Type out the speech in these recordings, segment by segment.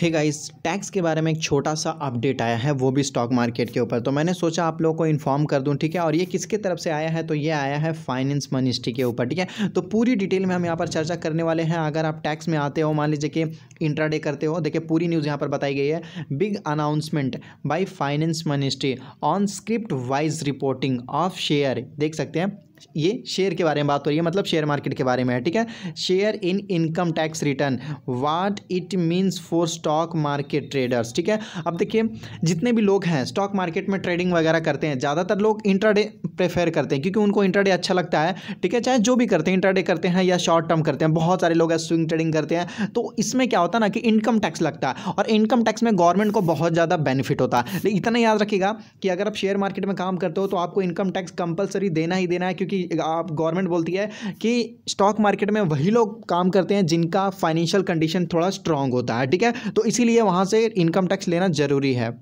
hey guys tax के बारे में एक छोटा सा अपडेट आया है वो भी स्टॉक मार्केट के ऊपर तो मैंने सोचा आप लोगों को इन्फॉर्म कर दूं ठीक है और ये किसके तरफ से आया है तो ये आया है फाइनेंस मिनिस्ट्री के ऊपर ठीक है तो पूरी डिटेल में हम यहाँ पर चर्चा करने वाले हैं अगर आप टैक्स में आते हो मान लीजिए कि इंट्राडे करते हो देखिए पूरी न्यूज़ यहाँ पर बताई गई है big announcement by finance ministry on script wise reporting of share देख सकते हैं ये शेयर के बारे में बात हो रही है मतलब शेयर मार्केट के बारे में है ठीक है share in income tax return what it means for stock market traders ठीक है अब देखिए जितने भी लोग हैं स्टॉक मार्केट में ट्रेडिंग वगैरह करते हैं ज़्यादातर लोग इंट्राडे प्रेफर करते हैं क्योंकि उनको इंट्राडे अच्छा लगता है ठीक है चाहे जो भी करते हैं इंट्राडे करते हैं या शॉर्ट टर्म करते हैं बहुत सारे लोग स्विंग ट्रेडिंग करते हैं तो इसमें क्या होता है ना कि इनकम टैक्स लगता है और इनकम टैक्स में गवर्नमेंट को बहुत ज़्यादा बेनिफिट होता है इतना याद रखिएगा कि अगर आप शेयर मार्केट में काम करते हो तो आपको इनकम टैक्स कंपलसरी देना ही देना है क्योंकि कि आप गवर्नमेंट बोलती है कि स्टॉक मार्केट में वही लोग काम करते हैं जिनका फाइनेंशियल कंडीशन थोड़ा स्ट्रांग होता है ठीक है तो इसीलिए वहाँ से इनकम टैक्स लेना ज़रूरी है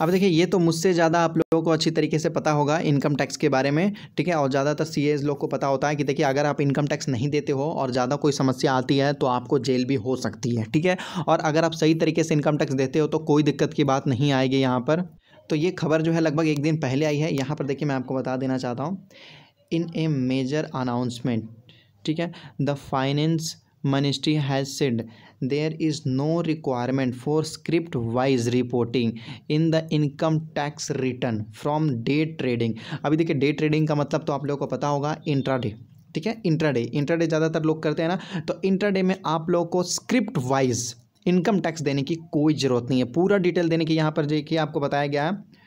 अब देखिए ये तो मुझसे ज़्यादा आप लोगों को अच्छी तरीके से पता होगा इनकम टैक्स के बारे में ठीक है और ज़्यादातर सी एज लोग को पता होता है कि देखिए अगर आप इनकम टैक्स नहीं देते हो और ज़्यादा कोई समस्या आती है तो आपको जेल भी हो सकती है ठीक है और अगर आप सही तरीके से इनकम टैक्स देते हो तो कोई दिक्कत की बात नहीं आएगी यहाँ पर तो ये खबर जो है लगभग एक दिन पहले आई है यहाँ पर देखिए मैं आपको बता देना चाहता हूँ इन ए मेजर अनाउंसमेंट ठीक है the finance ministry has said there is no requirement for script wise reporting in the income tax return from day trading अभी देखिए डे ट्रेडिंग का मतलब तो आप लोगों को पता होगा इंट्राडे ठीक है इंट्राडे इंट्राडे ज़्यादातर लोग करते हैं ना तो इंट्राडे में आप लोगों को स्क्रिप्ट वाइज इनकम टैक्स देने की कोई ज़रूरत नहीं है पूरा डिटेल देने की यहाँ पर देखिए आपको बताया गया है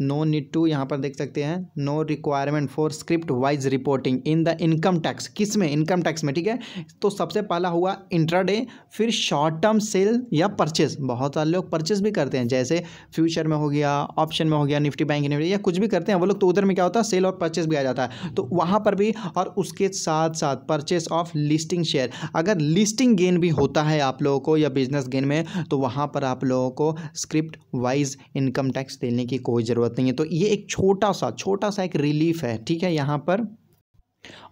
नो नीड टू यहाँ पर देख सकते हैं no requirement for script wise reporting in the income tax किस में इनकम टैक्स में ठीक है तो सबसे पहला हुआ इंट्राडे फिर शॉर्ट टर्म सेल या परचेज बहुत सारे लोग परचेज भी करते हैं जैसे फ्यूचर में हो गया ऑप्शन में हो गया निफ्टी बैंक निफ्टी या कुछ भी करते हैं वो लोग तो उधर में क्या होता है सेल और परचेज भी आ जाता है तो वहाँ पर भी और उसके साथ साथ परचेज ऑफ लिस्टिंग शेयर अगर लिस्टिंग गेन भी होता है आप लोगों को या बिजनेस गेन में तो वहाँ पर आप लोगों को स्क्रिप्ट वाइज इनकम टैक्स देने की कोई ज़रूरत ज़रूरत नहीं है तो ये एक छोटा सा छोटा सा एक रिलीफ है ठीक है यहाँ पर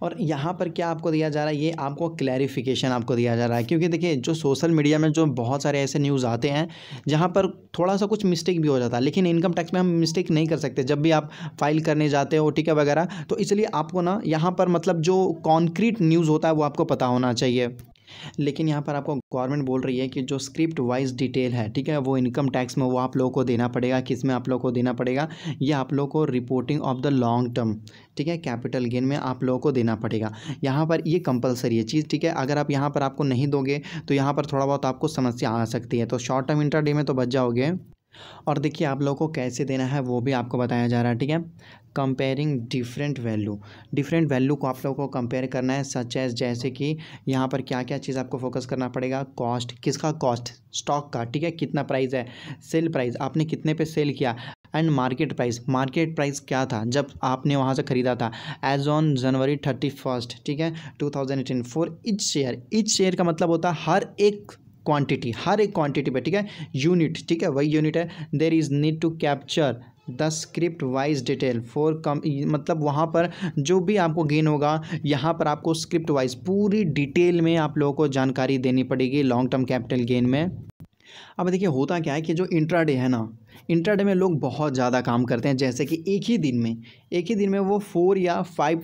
और यहाँ पर क्या आपको दिया जा रहा है ये आपको क्लैरिफिकेशन आपको दिया जा रहा है क्योंकि देखिए जो सोशल मीडिया में जो बहुत सारे ऐसे न्यूज़ आते हैं जहाँ पर थोड़ा सा कुछ मिस्टेक भी हो जाता है लेकिन इनकम टैक्स में हम मिस्टेक नहीं कर सकते जब भी आप फाइल करने जाते हो ठीक है वगैरह तो इसलिए आपको ना यहाँ पर मतलब जो कॉन्क्रीट न्यूज़ होता है वो आपको पता होना चाहिए लेकिन यहाँ पर आपको गवर्नमेंट बोल रही है कि जो स्क्रिप्ट वाइज डिटेल है ठीक है वो इनकम टैक्स में वो आप लोगों को देना पड़ेगा किस में आप लोगों को देना पड़ेगा ये आप लोगों को reporting of the long term ठीक है कैपिटल गेन में आप लोगों को देना पड़ेगा यहाँ पर ये कंपलसरी है चीज़ ठीक है अगर आप यहाँ पर आपको नहीं दोगे तो यहाँ पर थोड़ा बहुत आपको समस्या आ सकती है तो शॉर्ट टर्म इंटरडे में तो बच जाओगे और देखिए आप लोगों को कैसे देना है वो भी आपको बताया जा रहा है ठीक है comparing different value different value को आप लोगों को कंपेयर करना है सच एज जैसे कि यहाँ पर क्या क्या चीज़ आपको फोकस करना पड़ेगा कॉस्ट किसका कॉस्ट स्टॉक का ठीक है कितना प्राइस है सेल प्राइस आपने कितने पे सेल किया and market price market price क्या था जब आपने वहाँ से ख़रीदा था as on January thirty first ठीक है two thousand eighteen for each share each share का मतलब होता है हर एक क्वांटिटी हर एक क्वांटिटी पे ठीक है यूनिट ठीक है वही यूनिट है there is need to capture the script wise detail for कम मतलब वहाँ पर जो भी आपको गेन होगा यहाँ पर आपको स्क्रिप्ट वाइज पूरी डिटेल में आप लोगों को जानकारी देनी पड़ेगी लॉन्ग टर्म कैपिटल गेन में अब देखिए होता क्या है कि जो इंट्राडे है ना इंट्राडे में लोग बहुत ज़्यादा काम करते हैं जैसे कि एक ही दिन में एक ही दिन में वो फोर या फाइव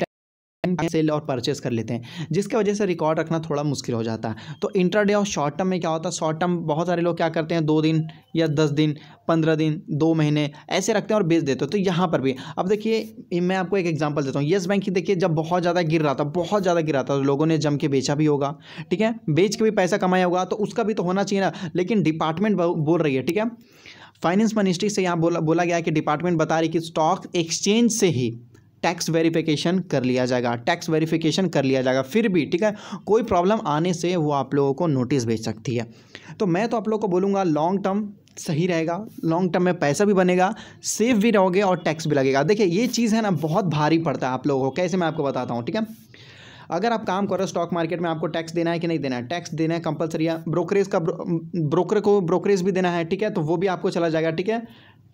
टाइम सेल और परचेस कर लेते हैं जिसकी वजह से रिकॉर्ड रखना थोड़ा मुश्किल हो जाता है तो इंट्राडे और शॉर्ट टर्म में क्या होता है शॉर्ट टर्म बहुत सारे लोग क्या करते हैं दो दिन या दस दिन पंद्रह दिन दो महीने ऐसे रखते हैं और बेच देते हैं तो यहाँ पर भी अब देखिए मैं आपको एक एग्जाम्पल देता हूँ येस बैंक की देखिए जब बहुत ज़्यादा गिर रहा था बहुत ज़्यादा गिर रहा था तो लोगों ने जम के बेचा भी होगा ठीक है बेच के भी पैसा कमाया होगा तो उसका भी तो होना चाहिए ना लेकिन डिपार्टमेंट बोल रही है ठीक है फाइनेंस मिनिस्ट्री से यहाँ बोला बोला गया कि डिपार्टमेंट बता रही कि स्टॉक एक्सचेंज से ही टैक्स वेरिफिकेशन कर लिया जाएगा टैक्स वेरिफिकेशन कर लिया जाएगा फिर भी ठीक है कोई प्रॉब्लम आने से वो आप लोगों को नोटिस भेज सकती है तो मैं तो आप लोगों को बोलूँगा लॉन्ग टर्म सही रहेगा लॉन्ग टर्म में पैसा भी बनेगा सेफ भी रहोगे और टैक्स भी लगेगा देखिए ये चीज़ है ना बहुत भारी पड़ता है आप लोगों को कैसे मैं आपको बताता हूँ ठीक है अगर आप काम करो स्टॉक मार्केट में आपको टैक्स देना है कि नहीं देना है टैक्स देना है कंपलसरी है ब्रोकरेज का ब्रोकर को ब्रोकरेज भी देना है ठीक है तो वो भी आपको चला जाएगा ठीक है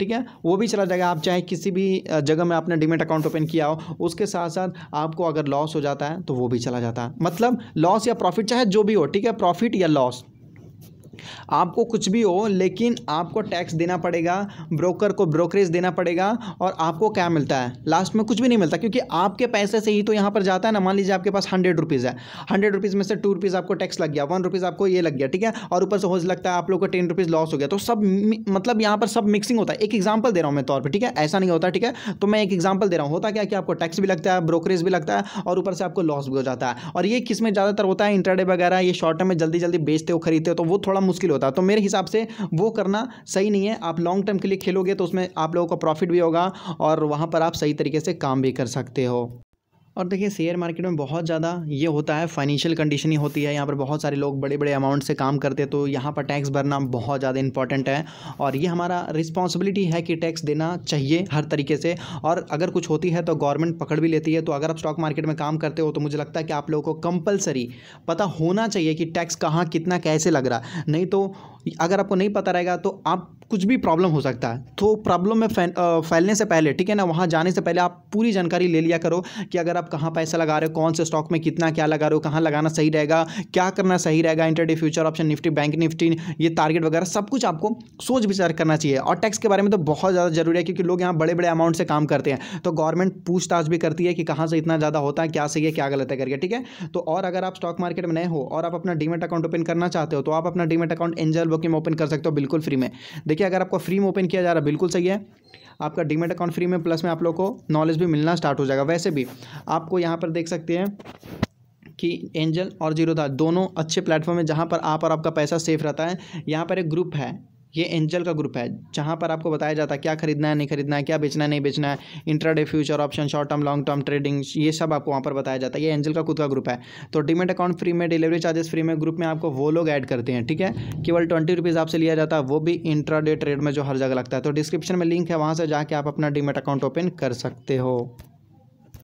ठीक है वो भी चला जाएगा आप चाहे किसी भी जगह में आपने डिमेट अकाउंट ओपन किया हो उसके साथ साथ आपको अगर लॉस हो जाता है तो वो भी चला जाता है मतलब लॉस या प्रॉफिट चाहे जो भी हो ठीक है प्रॉफिट या लॉस आपको कुछ भी हो लेकिन आपको टैक्स देना पड़ेगा ब्रोकर को ब्रोकरेज देना पड़ेगा और आपको क्या मिलता है लास्ट में कुछ भी नहीं मिलता क्योंकि आपके पैसे से ही तो यहाँ पर जाता है ना मान लीजिए आपके पास हंड्रेड रुपीज़ है हंड्रेड रुपीज़ में से टू रुपीज़ आपको टैक्स लग गया वन रुपीज़ आपको ये लग गया ठीक है और ऊपर से हो लगता है आप लोग को टेन रुपीज़ लॉस हो गया तो सब मतलब यहाँ पर सब मिक्सिंग होता है एक एग्जाम्पल दे रहा हूँ मैं तौर पर ठीक है ऐसा नहीं होता ठीक है तो मैं एक एग्जाम्पल दे रहा हूँ होता क्या कि आपको टैक्स भी लगता है ब्रोकरेज भी लगता है और ऊपर से आपको लॉस भी हो जाता है और ये किस में ज़्यादातर होता है इंटरडे वगैरह ये शॉर्ट टर्म में जल्दी जल्दी बेचते हो खरीदते हो तो वो थोड़ा मुश्किल होता तो मेरे हिसाब से वो करना सही नहीं है आप लॉन्ग टर्म के लिए खेलोगे तो उसमें आप लोगों को प्रॉफिट भी होगा और वहाँ पर आप सही तरीके से काम भी कर सकते हो और देखिए शेयर मार्केट में बहुत ज़्यादा ये होता है फाइनेंशियल कंडीशन ही होती है यहाँ पर बहुत सारे लोग बड़े बड़े अमाउंट से काम करते हैं तो यहाँ पर टैक्स भरना बहुत ज़्यादा इंपॉर्टेंट है और ये हमारा रिस्पॉन्सिबिलिटी है कि टैक्स देना चाहिए हर तरीके से और अगर कुछ होती है तो गवर्नमेंट पकड़ भी लेती है तो अगर आप स्टॉक मार्केट में काम करते हो तो मुझे लगता है कि आप लोगों को कंपलसरी पता होना चाहिए कि टैक्स कहाँ कितना कैसे लग रहा नहीं तो अगर आपको नहीं पता रहेगा तो आप कुछ भी प्रॉब्लम हो सकता है तो प्रॉब्लम में फैलने से पहले ठीक है ना वहाँ जाने से पहले आप पूरी जानकारी ले लिया करो कि अगर आप कहाँ पैसा लगा रहे हो कौन से स्टॉक में कितना क्या लगा रहे हो कहाँ लगाना सही रहेगा क्या करना सही रहेगा intraday future option Nifty bank Nifty ये टारगेट वगैरह सब कुछ आपको सोच विचार करना चाहिए और टैक्स के बारे में तो बहुत ज़्यादा जरूरी है क्योंकि लोग यहाँ बड़े बड़े अमाउंट से काम करते हैं तो गवर्नमेंट पूछताछ भी करती है कि कहाँ से इतना ज़्यादा होता है क्या सही है क्या गलत है करके ठीक है तो और अगर आप स्टॉक मार्केट में नए हो और आप अपना डीमेट अकाउंट ओपन करना चाहते हो तो आप अपना demat account Angel broking open कर सकते हो बिल्कुल फ्री में देखिए अगर आपको फ्री में ओपन किया जा रहा है बिल्कुल सही है आपका डिमेट अकाउंट फ्री में प्लस में आप लोग को नॉलेज भी मिलना स्टार्ट हो जाएगा वैसे भी आपको यहाँ पर देख सकते हैं कि एंजल और जीरो दोनों अच्छे प्लेटफॉर्म है जहाँ पर आप और आपका पैसा सेफ रहता है यहाँ पर एक ग्रुप है ये एंजल का ग्रुप है जहाँ पर आपको बताया जाता है क्या खरीदना है नहीं खरीदना है क्या बेचना है नहीं बेचना है intraday future option short term long term trading ये सब आपको वहाँ पर बताया जाता है ये एंजल का खुद का ग्रुप है तो डीमेट अकाउंट फ्री में डिलीवरी चार्जेस फ्री में ग्रुप में आपको वो लोग ऐड करते हैं ठीक है केवल ट्वेंटी रुपीज़ आपसे लिया जाता है वो भी इंट्रा ट्रेड में जो हर जगह लगता है तो डिस्क्रिप्शन में लिंक है वहाँ से जाके आप अपना डिमेट अकाउंट ओपन कर सकते हो